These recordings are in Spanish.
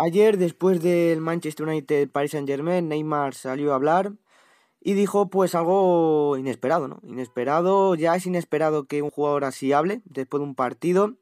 Ayer, después del Manchester United Paris Saint Germain, Neymar salió a hablar y dijo pues algo inesperado, ¿no? Inesperado, ya es inesperado que un jugador así hable después de un partido,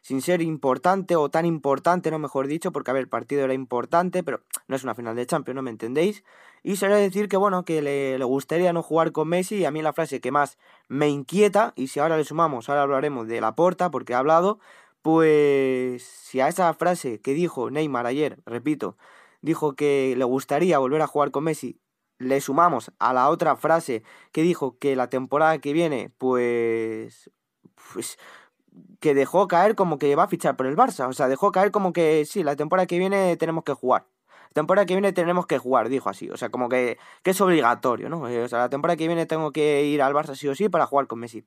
sin ser importante o tan importante, no mejor dicho, porque a ver, el partido era importante, pero no es una final de Champions, ¿no me entendéis? Y sería decir que bueno, que le, gustaría no jugar con Messi y a mí la frase que más me inquieta, y si ahora le sumamos, ahora hablaremos de la porta porque ha hablado, pues si a esa frase que dijo Neymar ayer, repito, dijo que le gustaría volver a jugar con Messi, le sumamos a la otra frase que dijo que la temporada que viene, pues, pues, que dejó caer como que va a fichar por el Barça, o sea, dejó caer como que sí, la temporada que viene tenemos que jugar. La temporada que viene tenemos que jugar, dijo así, o sea, como que, que es obligatorio, ¿no? Eh, o sea, la temporada que viene tengo que ir al Barça sí o sí para jugar con Messi.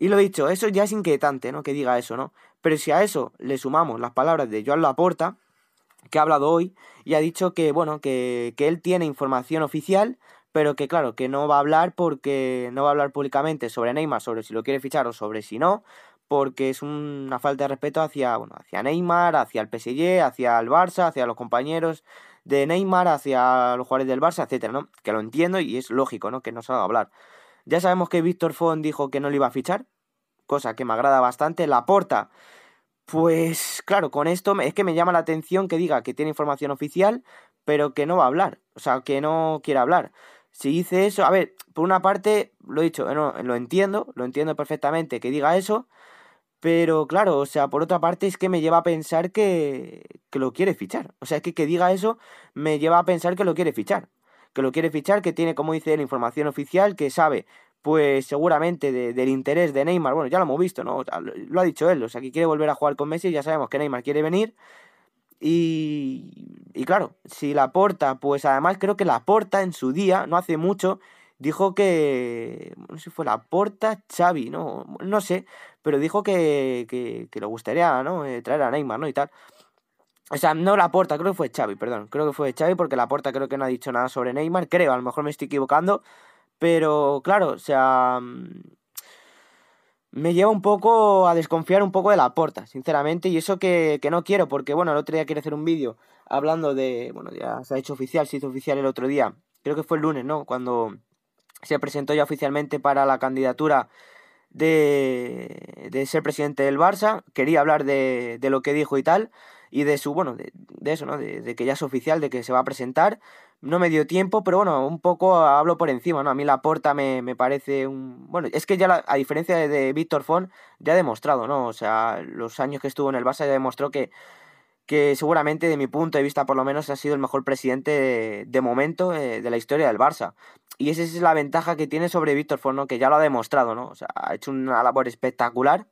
Y lo dicho, eso ya es inquietante, ¿no? Que diga eso, ¿no? Pero si a eso le sumamos las palabras de Joan Laporta, que ha hablado hoy y ha dicho que, bueno, que, que él tiene información oficial, pero que claro, que no va a hablar porque no va a hablar públicamente sobre Neymar, sobre si lo quiere fichar o sobre si no, porque es una falta de respeto hacia, bueno, hacia Neymar, hacia el PSG, hacia el Barça, hacia los compañeros de Neymar, hacia los jugadores del Barça, etcétera, ¿no? Que lo entiendo y es lógico, ¿no? Que no salga a hablar. Ya sabemos que Víctor Font dijo que no le iba a fichar, cosa que me agrada bastante. La porta. Pues claro, con esto es que me llama la atención que diga que tiene información oficial, pero que no va a hablar. O sea, que no quiere hablar. Si dice eso, a ver, por una parte, lo he dicho, lo entiendo, lo entiendo perfectamente que diga eso, pero claro, o sea, por otra parte es que me lleva a pensar que, que lo quiere fichar. O sea, es que que diga eso me lleva a pensar que lo quiere fichar que lo quiere fichar, que tiene, como dice la información oficial, que sabe pues seguramente del interés de Neymar, bueno, ya lo hemos visto, ¿no? Lo ha dicho él, o sea, que quiere volver a jugar con Messi, ya sabemos que Neymar quiere venir. Y, y claro, si la porta, pues además creo que la porta en su día, no hace mucho, dijo que, no sé si fue la porta Xavi, ¿no? No sé, pero dijo que, que, le gustaría, ¿no? Eh, traer a Neymar, ¿no? Y tal. O sea, no la porta. creo que fue Xavi, perdón. Creo que fue Xavi porque la porta creo que no ha dicho nada sobre Neymar. Creo, a lo mejor me estoy equivocando. Pero claro, o sea. Mm, me lleva un poco a desconfiar un poco de la porta, sinceramente. Y eso que, que no quiero, porque bueno, el otro día quiero hacer un vídeo hablando de. Bueno, ya se ha hecho oficial, se hizo oficial el otro día. Creo que fue el lunes, ¿no? Cuando se presentó ya oficialmente para la candidatura de, de ser presidente del Barça, quería hablar de, de, lo que dijo y tal, y de su, bueno, de, de eso, ¿no? De, que ya es oficial, de que se va a presentar. No me dio tiempo, pero bueno, un poco hablo por encima, ¿no? A mí la porta me, parece un... Bueno, es que ya, a diferencia de, Víctor Font, ya ha demostrado, ¿no? O sea, los años que estuvo en el Barça ya demostró que que seguramente de mi punto de vista por lo menos ha sido el mejor presidente de, momento eh, de la historia del Barça. Y esa es la ventaja que tiene sobre Víctor Forno, que ya lo ha demostrado, ¿no? O sea, ha hecho una labor espectacular,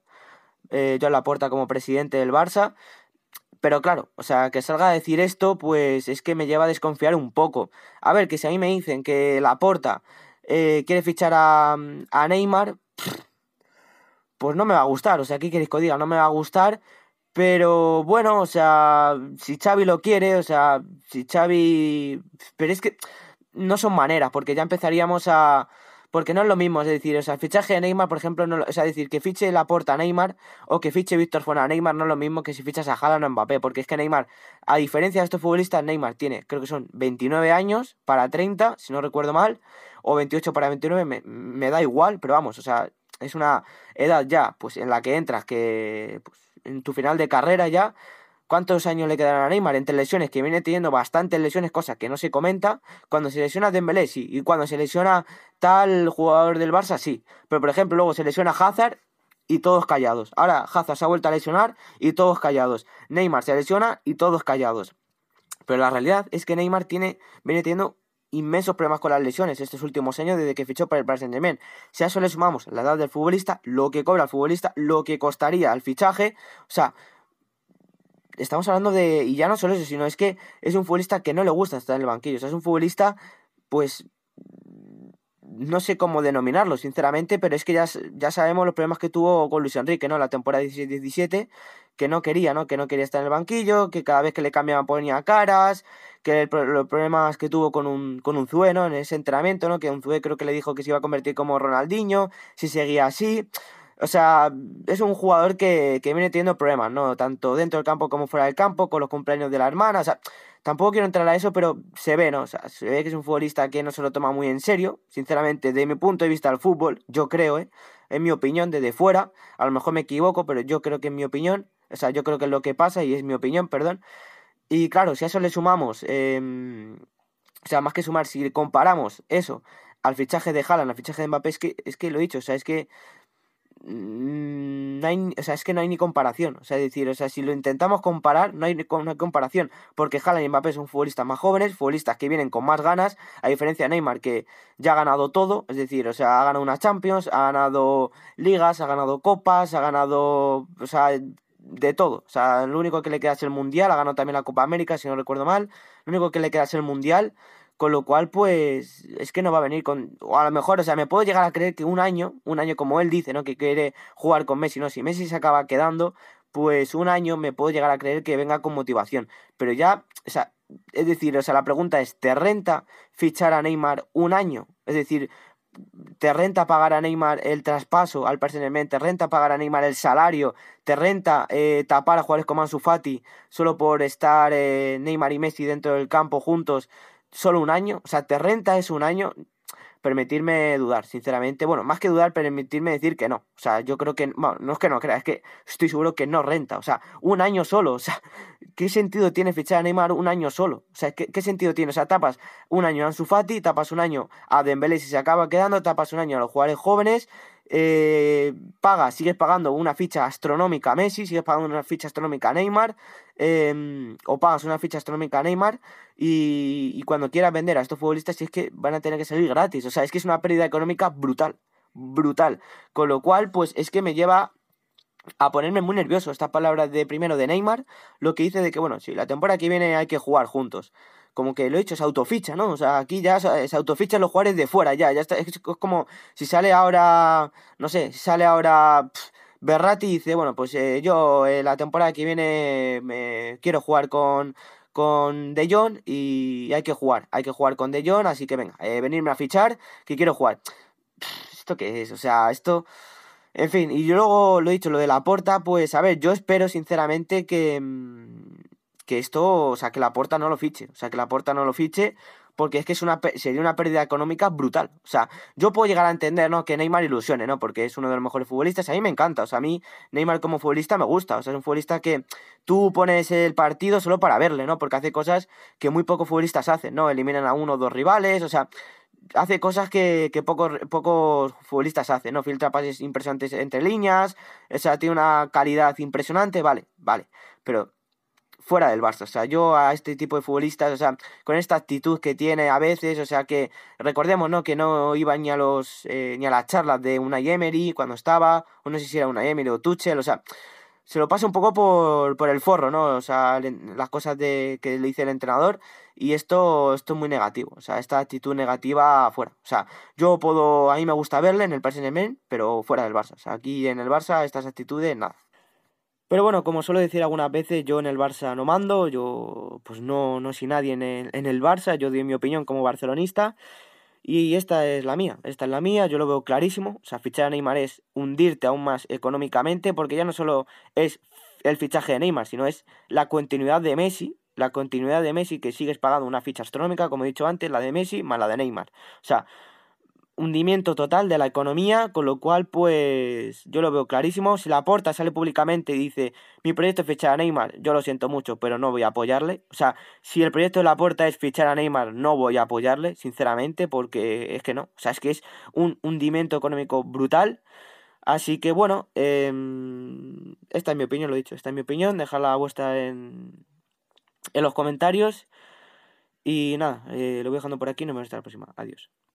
yo eh, la Laporta como presidente del Barça. Pero claro, o sea, que salga a decir esto, pues es que me lleva a desconfiar un poco. A ver, que si a mí me dicen que Laporta eh, quiere fichar a, Neymar, pues no me va a gustar. O sea, aquí queréis que diga? No me va a gustar pero bueno, o sea, si Xavi lo quiere, o sea, si Xavi... Pero es que no son maneras, porque ya empezaríamos a... Porque no es lo mismo, es decir, o sea, el fichaje de Neymar, por ejemplo, no, o sea, decir que fiche Laporta a Neymar o que fiche Víctor Fona a Neymar no es lo mismo que si fichas a Haaland o Mbappé, porque es que Neymar, a diferencia de estos futbolistas, Neymar tiene, creo que son 29 años para 30, si no recuerdo mal, o 28 para 29, me, da igual, pero vamos, o sea, es una edad ya, pues en la que entras que pues, en tu final de carrera ya, ¿Cuántos años le quedarán a Neymar entre lesiones? Que viene teniendo bastantes lesiones, cosas que no se comenta. Cuando se lesiona Dembélé, sí. Y cuando se lesiona tal jugador del Barça, sí. Pero, por ejemplo, luego se lesiona Hazard y todos callados. Ahora Hazard se ha vuelto a lesionar y todos callados. Neymar se lesiona y todos callados. Pero la realidad es que Neymar tiene, viene teniendo inmensos problemas con las lesiones estos últimos años desde que fichó para el Paris Saint Germain. Si a eso le sumamos la edad del futbolista, lo que cobra el futbolista, lo que costaría el fichaje, o sea, estamos hablando de, y ya no solo eso, sino es que es un futbolista que no le gusta estar en el banquillo, o sea, es un futbolista pues no sé cómo denominarlo, sinceramente, pero es que ya, ya sabemos los problemas que tuvo con Luis Enrique, ¿no? La temporada 16-17, que no quería, ¿no? Que no quería estar en el banquillo, que cada vez que le cambiaban ponía caras, que los problemas que tuvo con un, con un Zue, ¿no? En ese entrenamiento, ¿no? Que un Zue creo que le dijo que se iba a convertir como Ronaldinho, si seguía así. O sea, es un jugador que, que, viene teniendo problemas, ¿no? Tanto dentro del campo como fuera del campo, con los cumpleaños de la hermana. O sea, tampoco quiero entrar a eso, pero se ve, ¿no? O sea, se ve que es un futbolista que no se lo toma muy en serio. Sinceramente, desde mi punto de vista al fútbol, yo creo, ¿eh? En mi opinión, desde fuera. A lo mejor me equivoco, pero yo creo que es mi opinión. O sea, yo creo que es lo que pasa y es mi opinión, perdón. Y claro, si a eso le sumamos. Em, o sea, más que sumar, si comparamos eso al fichaje de Haaland, al fichaje de Mbappé, es que, es que lo he dicho, o sea, es que Mm, no hay, es que no hay ni comparación. O sea, decir, o sea, si lo intentamos comparar, no hay, no comparación. Porque Haaland y Mbappé son futbolistas más jóvenes, futbolistas que vienen con más ganas, a diferencia de Neymar, que ya ha ganado todo. Es decir, o sea, ha ganado unas Champions, ha ganado ligas, ha ganado copas, ha ganado, o sea, de todo. O sea, lo único que le queda es el Mundial, ha ganado también la Copa América, si no recuerdo mal. Lo único que le queda es el Mundial. Con lo cual, pues, es que no va a venir con. O a lo mejor, o sea, me puedo llegar a creer que un año, un año como él dice, ¿no? Que quiere jugar con Messi, ¿no? Si Messi se acaba quedando, pues un año me puedo llegar a creer que venga con motivación. Pero ya, o sea, es decir, o sea, la pregunta es: ¿te renta fichar a Neymar un año? Es decir, te renta pagar a Neymar el traspaso al personalmente? te renta pagar a Neymar el salario, te renta eh, tapar a jugadores como Ansu Fati solo por estar eh, Neymar y Messi dentro del campo juntos, solo un año, o sea, te renta es un año, permitirme dudar, sinceramente. Bueno, más que dudar, permitirme decir que no. O sea, yo creo que, bueno, no es que no crea, es que estoy seguro que no renta. O sea, un año solo. O sea, ¿qué sentido tiene fichar a Neymar un año solo? O sea, ¿qué, qué sentido tiene? O sea, tapas un año a Ansu Fati, tapas un año a Dembélé si se acaba quedando, tapas un año a los jugadores jóvenes eh, pagas, sigues pagando una ficha astronómica a Messi, sigues pagando una ficha astronómica a Neymar, em, o pagas una ficha astronómica a Neymar, y, cuando quieras vender a estos futbolistas, si es que van a tener que salir gratis. O sea, es que es una pérdida económica brutal, brutal. Con lo cual, pues es que me lleva a ponerme muy nervioso estas palabras de primero de Neymar, lo que dice de que, bueno, Si la temporada que viene hay que jugar juntos como que lo he dicho, es autoficha, ¿no? O sea, aquí ya se autofichan los jugadores de fuera, ya, ya está, es como si sale ahora, no sé, si sale ahora y dice, bueno, pues eh, yo eh, la temporada que viene quiero jugar con, con De Jong y hay que jugar, hay que jugar con De Jong, así que venga, eh, venirme a fichar, que quiero jugar. ¿Esto qué es? O sea, esto... En fin, y yo luego lo he dicho, lo de la porta, pues a ver, yo espero sinceramente que... Mm, que esto, o sea, que la puerta no lo fiche, o sea, que la puerta no lo fiche, porque es que es una, sería una pérdida económica brutal. O sea, yo puedo llegar a entender, ¿no? Que Neymar ilusione, ¿no? Porque es uno de los mejores futbolistas, a mí me encanta, o sea, a mí Neymar como futbolista me gusta, o sea, es un futbolista que tú pones el partido solo para verle, ¿no? Porque hace cosas que muy pocos futbolistas hacen, ¿no? Eliminan a uno o dos rivales, o sea, hace cosas que, que pocos, pocos futbolistas hacen, ¿no? Filtra pases impresionantes entre líneas, o sea, tiene una calidad impresionante, vale, vale, pero fuera del Barça. O sea, yo a este tipo de futbolistas, o sea, con esta actitud que tiene a veces, o sea, que recordemos, ¿no? Que no iba ni a los eh, ni a las charlas de una Emery cuando estaba, o no sé si era una Emery o Tuchel, o sea, se lo pasa un poco por, por el forro, ¿no? O sea, las cosas de, que le dice el entrenador y esto, esto es muy negativo, o sea, esta actitud negativa fuera. O sea, yo puedo, a mí me gusta verle en el Paris pero fuera del Barça. O sea, aquí en el Barça estas actitudes, nada. Pero bueno, como suelo decir algunas veces, yo en el Barça no mando, yo pues no, no soy nadie en el, en el Barça, yo doy mi opinión como barcelonista y esta es la mía, esta es la mía, yo lo veo clarísimo, o sea, fichar a Neymar es hundirte aún más económicamente porque ya no solo es el fichaje de Neymar, sino es la continuidad de Messi, la continuidad de Messi que sigues pagando una ficha astronómica, como he dicho antes, la de Messi más la de Neymar. O sea, hundimiento total de la economía, con lo cual pues yo lo veo clarísimo. Si la porta sale públicamente y dice mi proyecto es fichar a Neymar, yo lo siento mucho, pero no voy a apoyarle. O sea, si el proyecto de la puerta es fichar a Neymar, no voy a apoyarle, sinceramente, porque es que no. O sea, es que es un hundimiento económico brutal. Así que bueno, em, esta es mi opinión, lo he dicho, esta es mi opinión, dejadla vuestra en, en los comentarios. Y nada, eh, lo voy dejando por aquí, nos vemos hasta la próxima. Adiós.